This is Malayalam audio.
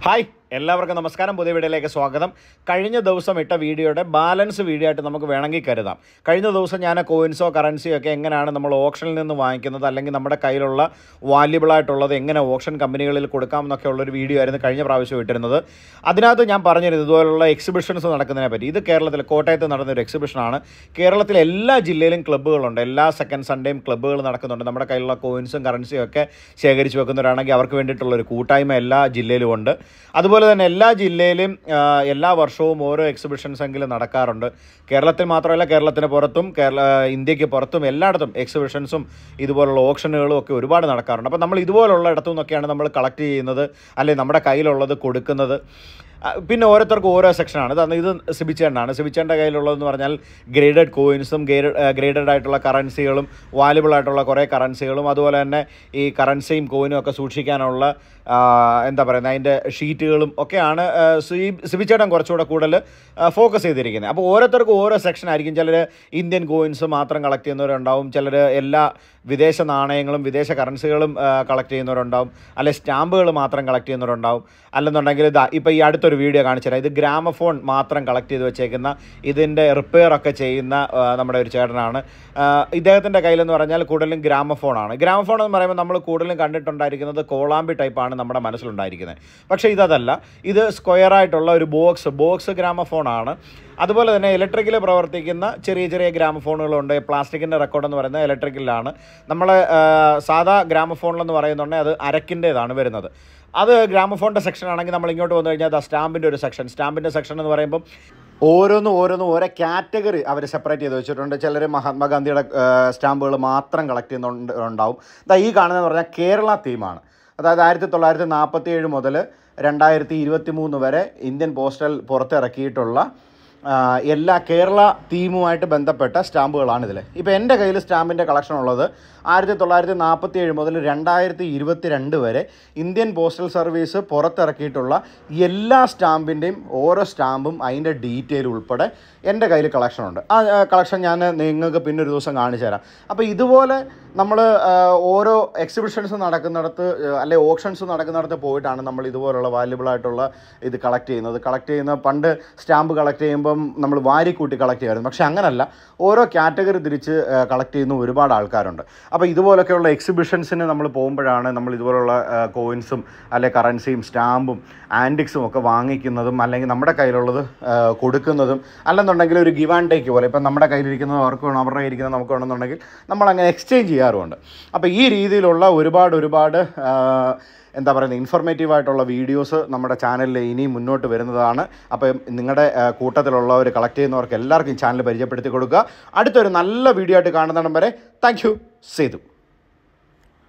Hi എല്ലാവർക്കും നമസ്കാരം പുതിയ വീഡിയോയിലേക്ക് സ്വാഗതം കഴിഞ്ഞ ദിവസം ഇട്ട വീഡിയോയുടെ ബാലൻസ് വീഡിയോ ആയിട്ട് നമുക്ക് വേണമെങ്കിൽ കരുതാം കഴിഞ്ഞ ദിവസം ഞാൻ കോയിൻസോ കറൻസിയോ ഒക്കെ എങ്ങനെയാണ് നമ്മൾ ഓപ്ഷനിൽ നിന്ന് വാങ്ങിക്കുന്നത് അല്ലെങ്കിൽ നമ്മുടെ കയ്യിലുള്ള വാല്യുബിളായിട്ടുള്ളത് എങ്ങനെ ഓപ്ഷൻ കമ്പനികളിൽ കൊടുക്കാം എന്നൊക്കെ ഉള്ളൊരു വീഡിയോ ആയിരുന്നു കഴിഞ്ഞ പ്രാവശ്യം ഇട്ടിരുന്നത് അതിനകത്ത് ഞാൻ പറഞ്ഞിരുന്നു ഇതുപോലുള്ള എക്സിബിഷൻസ് നടക്കുന്നതിനെ പറ്റി ഇത് കേരളത്തിൽ കോട്ടയത്ത് നടന്നൊരു എക്സിബിഷനാണ് കേരളത്തിലെ എല്ലാ ജില്ലയിലും ക്ലബ്ബുകളുണ്ട് എല്ലാ സെക്കൻഡ് സൺഡേയും ക്ലബ്ബുകൾ നടക്കുന്നുണ്ട് നമ്മുടെ കയ്യിലുള്ള കോയിൻസും കറൻസിയും ഒക്കെ ശേഖരിച്ച് വെക്കുന്നവരാണെങ്കിൽ അവർക്ക് വേണ്ടിയിട്ടുള്ളൊരു കൂട്ടായ്മ എല്ലാ ജില്ലയിലും ഉണ്ട് അതുപോലെ അതുപോലെ തന്നെ എല്ലാ ജില്ലയിലും എല്ലാ വർഷവും ഓരോ എക്സിബിഷൻസ് എങ്കിലും നടക്കാറുണ്ട് കേരളത്തിൽ മാത്രമല്ല കേരളത്തിന് പുറത്തും കേരള ഇന്ത്യക്ക് പുറത്തും എല്ലായിടത്തും എക്സിബിഷൻസും ഇതുപോലുള്ള ഓപ്ഷനുകളും ഒക്കെ ഒരുപാട് നടക്കാറുണ്ട് അപ്പോൾ നമ്മൾ ഇതുപോലുള്ള ഇടത്തു നിന്നൊക്കെയാണ് നമ്മൾ കളക്ട് ചെയ്യുന്നത് അല്ലെങ്കിൽ നമ്മുടെ കയ്യിലുള്ളത് കൊടുക്കുന്നത് പിന്നെ ഓരോരുത്തർക്കും ഓരോ സെക്ഷനാണ് തന്നെ ഇത് സിബിച്ചേണ്ടാണ് സിബിച്ചേൻ്റെ കയ്യിലുള്ളതെന്ന് പറഞ്ഞാൽ ഗ്രേഡഡ് കോയിൻസും ഗ്രേഡഡ് ആയിട്ടുള്ള കറൻസികളും വാലുബിൾ ആയിട്ടുള്ള കുറേ കറൻസികളും അതുപോലെ തന്നെ ഈ കറൻസിയും കോയിനും ഒക്കെ സൂക്ഷിക്കാനുള്ള എന്താ പറയുന്നത് അതിൻ്റെ ഷീറ്റുകളും ഒക്കെയാണ് സിബിച്ചേട്ടൻ കുറച്ചുകൂടെ കൂടുതൽ ഫോക്കസ് ചെയ്തിരിക്കുന്നത് അപ്പോൾ ഓരോരുത്തർക്കും ഓരോ സെക്ഷൻ ആയിരിക്കും ചിലർ ഇന്ത്യൻ കോയിൻസ് മാത്രം കളക്ട് ചെയ്യുന്നവരുണ്ടാവും ചിലർ എല്ലാ വിദേശ നാണയങ്ങളും വിദേശ കറൻസികളും കളക്ട് ചെയ്യുന്നവരുണ്ടാവും അല്ലെങ്കിൽ സ്റ്റാമ്പുകൾ മാത്രം കളക്ട് ചെയ്യുന്നവരുണ്ടാവും അല്ലെന്നുണ്ടെങ്കിൽ ഇതാ ഇപ്പോൾ ഈ അടുത്തൊരു ഒരു വീഡിയോ കാണിച്ചു തരാം ഇത് ഗ്രാമഫോൺ മാത്രം കളക്ട് ചെയ്ത് വെച്ചേക്കുന്ന ഇതിൻ്റെ റിപ്പയർ ഒക്കെ ചെയ്യുന്ന നമ്മുടെ ഒരു ചേട്ടനാണ് ഇദ്ദേഹത്തിൻ്റെ കയ്യിലെന്ന് പറഞ്ഞാൽ കൂടുതലും ഗ്രാമഫോണാണ് ഗ്രാമഫോൺ എന്ന് പറയുമ്പോൾ നമ്മൾ കൂടുതലും കണ്ടിട്ടുണ്ടായിരിക്കുന്നത് കോളാമ്പി ടൈപ്പാണ് നമ്മുടെ മനസ്സിലുണ്ടായിരിക്കുന്നത് പക്ഷേ ഇതല്ല ഇത് സ്ക്വയർ ആയിട്ടുള്ള ഒരു ബോക്സ് ബോക്സ് ഗ്രാമഫോണാണ് അതുപോലെ തന്നെ ഇലക്ട്രിക്കിൽ പ്രവർത്തിക്കുന്ന ചെറിയ ചെറിയ ഗ്രാമഫോണുകളുണ്ട് പ്ലാസ്റ്റിക്കിൻ്റെ റെക്കോർഡ് എന്ന് പറയുന്നത് ഇലക്ട്രിക്കലിലാണ് നമ്മൾ സാധാ ഗ്രാമഫോണിലെന്ന് പറയുന്നുണ്ടെങ്കിൽ അത് അരക്കിൻ്റേതാണ് വരുന്നത് അത് ഗ്രാമഫോണിൻ്റെ സെക്ഷൻ ആണെങ്കിൽ നമ്മൾ ഇങ്ങോട്ട് വന്നു കഴിഞ്ഞാൽ അത് സ്റ്റാമ്പിൻ്റെ ഒരു സെക്ഷൻ സ്റ്റാമ്പിൻ്റെ സെക്ഷൻ എന്ന് പറയുമ്പം ഓരോന്നും ഓരോന്നും ഓരോ കാറ്റഗറി അവർ സെപ്പറേറ്റ് ചെയ്ത് വെച്ചിട്ടുണ്ട് ചിലർ മഹാത്മാഗാന്ധിയുടെ സ്റ്റാമ്പുകൾ മാത്രം കളക്ട് ചെയ്യുന്നുണ്ടാവും ഉണ്ടാവും ഇതാ ഈ കാണുന്നതെന്ന് പറഞ്ഞാൽ കേരള തീമാണ് അതായത് ആയിരത്തി തൊള്ളായിരത്തി നാൽപ്പത്തി ഏഴ് മുതൽ രണ്ടായിരത്തി ഇരുപത്തി മൂന്ന് വരെ ഇന്ത്യൻ പോസ്റ്റൽ പുറത്തിറക്കിയിട്ടുള്ള എല്ലാ കേരള തീമുമായിട്ട് ബന്ധപ്പെട്ട സ്റ്റാമ്പുകളാണ് ഇതിൽ ഇപ്പോൾ എൻ്റെ കയ്യിൽ സ്റ്റാമ്പിൻ്റെ കളക്ഷൻ ഉള്ളത് ആയിരത്തി തൊള്ളായിരത്തി നാൽപ്പത്തി ഏഴ് മുതൽ രണ്ടായിരത്തി ഇരുപത്തി രണ്ട് വരെ ഇന്ത്യൻ പോസ്റ്റൽ സർവീസ് പുറത്തിറക്കിയിട്ടുള്ള എല്ലാ സ്റ്റാമ്പിൻ്റെയും ഓരോ സ്റ്റാമ്പും അതിൻ്റെ ഡീറ്റെയിൽ ഉൾപ്പെടെ എൻ്റെ കയ്യിൽ കളക്ഷനുണ്ട് ആ കളക്ഷൻ ഞാൻ നിങ്ങൾക്ക് പിന്നെ ഒരു ദിവസം കാണിച്ചു തരാം അപ്പോൾ ഇതുപോലെ നമ്മൾ ഓരോ എക്സിബിഷൻസ് നടക്കുന്നിടത്ത് അല്ലെ ഓപ്ഷൻസ് നടക്കുന്നിടത്ത് പോയിട്ടാണ് നമ്മൾ ഇതുപോലുള്ള വാല്യുബിളായിട്ടുള്ള ഇത് കളക്ട് ചെയ്യുന്നത് കളക്ട് ചെയ്യുന്ന പണ്ട് സ്റ്റാമ്പ് കളക്ട് ചെയ്യുമ്പോൾ ഇപ്പം നമ്മൾ വാരിക്കൂട്ടി കളക്ട് ചെയ്യുമായിരുന്നു പക്ഷേ അങ്ങനല്ല ഓരോ കാറ്റഗറി തിരിച്ച് കളക്ട് ചെയ്യുന്ന ഒരുപാട് ആൾക്കാരുണ്ട് അപ്പോൾ ഇതുപോലൊക്കെയുള്ള എക്സിബിഷൻസിന് നമ്മൾ പോകുമ്പോഴാണ് നമ്മൾ ഇതുപോലുള്ള കോയിൻസും അല്ലെ കറൻസിയും സ്റ്റാമ്പും ആൻറ്റിക്സും ഒക്കെ വാങ്ങിക്കുന്നതും അല്ലെങ്കിൽ നമ്മുടെ കയ്യിലുള്ളത് കൊടുക്കുന്നതും അല്ലെന്നുണ്ടെങ്കിൽ ഒരു ഗിവ് ആൻഡ് ടേക്ക് പോലെ ഇപ്പം നമ്മുടെ കയ്യിലിരിക്കുന്നത് അവർക്ക് വേണം അവരുടെ ഇരിക്കുന്നത് നമുക്ക് വേണമെന്നുണ്ടെങ്കിൽ നമ്മൾ അങ്ങനെ എക്സ്ചേഞ്ച് ചെയ്യാറുമുണ്ട് അപ്പോൾ ഈ രീതിയിലുള്ള ഒരുപാട് ഒരുപാട് എന്താ പറയുന്നത് ആയിട്ടുള്ള വീഡിയോസ് നമ്മുടെ ചാനലിൽ ഇനിയും മുന്നോട്ട് വരുന്നതാണ് അപ്പോൾ നിങ്ങളുടെ കൂട്ടത്തിലുള്ളവർ കളക്ട് ചെയ്യുന്നവർക്ക് എല്ലാവർക്കും ചാനൽ പരിചയപ്പെടുത്തി കൊടുക്കുക അടുത്തൊരു നല്ല വീഡിയോ ആയിട്ട് കാണുന്നിടം വരെ താങ്ക് യു സേതു